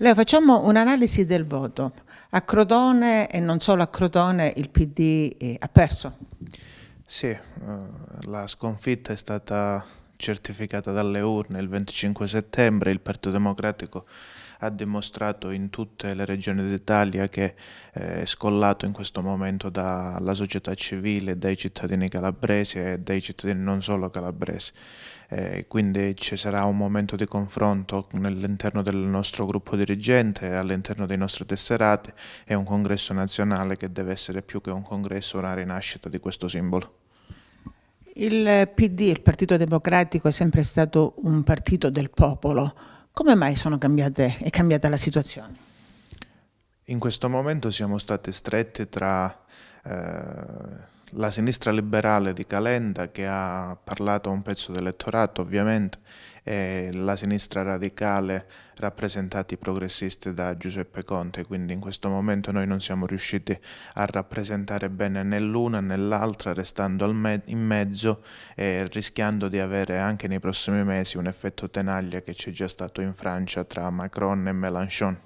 Leo, facciamo un'analisi del voto. A Crotone e non solo a Crotone il PD ha perso. Sì, eh, la sconfitta è stata certificata dalle urne il 25 settembre, il Partito Democratico ha dimostrato in tutte le regioni d'Italia che eh, è scollato in questo momento dalla società civile, dai cittadini calabresi e dai cittadini non solo calabresi. Eh, quindi ci sarà un momento di confronto all'interno del nostro gruppo dirigente, all'interno dei nostri tesserati e un congresso nazionale che deve essere più che un congresso una rinascita di questo simbolo. Il PD, il Partito Democratico, è sempre stato un partito del popolo. Come mai cambiate, è cambiata la situazione? In questo momento siamo state strette tra... Eh la sinistra liberale di Calenda che ha parlato a un pezzo dell'elettorato ovviamente e la sinistra radicale rappresentati progressisti da Giuseppe Conte, quindi in questo momento noi non siamo riusciti a rappresentare bene né l'una né l'altra restando me in mezzo e rischiando di avere anche nei prossimi mesi un effetto tenaglia che c'è già stato in Francia tra Macron e Mélenchon.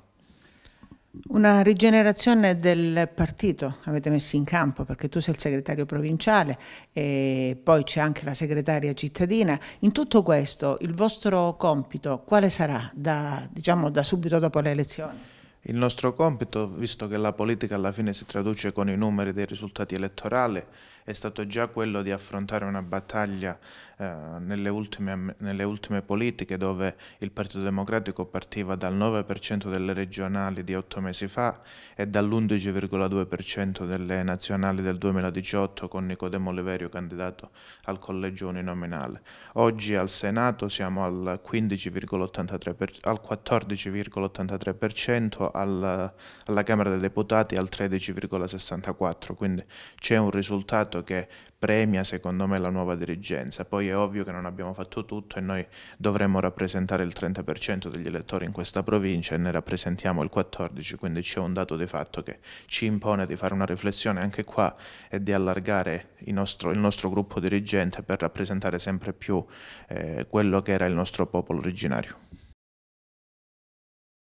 Una rigenerazione del partito avete messo in campo perché tu sei il segretario provinciale e poi c'è anche la segretaria cittadina. In tutto questo il vostro compito quale sarà da, diciamo, da subito dopo le elezioni? Il nostro compito, visto che la politica alla fine si traduce con i numeri dei risultati elettorali, è stato già quello di affrontare una battaglia eh, nelle, ultime, nelle, ultime, politiche dove il Partito Democratico partiva dal 9% delle regionali di otto mesi fa e dall'11,2% delle nazionali del 2018 con Nicodemo Oliverio candidato al collegio uninominale. Oggi al Senato siamo al 14,83%, alla, alla Camera dei Deputati al 13,64, quindi c'è un risultato che premia secondo me la nuova dirigenza, poi è ovvio che non abbiamo fatto tutto e noi dovremmo rappresentare il 30% degli elettori in questa provincia e ne rappresentiamo il 14%, quindi c'è un dato di fatto che ci impone di fare una riflessione anche qua e di allargare il nostro, il nostro gruppo dirigente per rappresentare sempre più eh, quello che era il nostro popolo originario.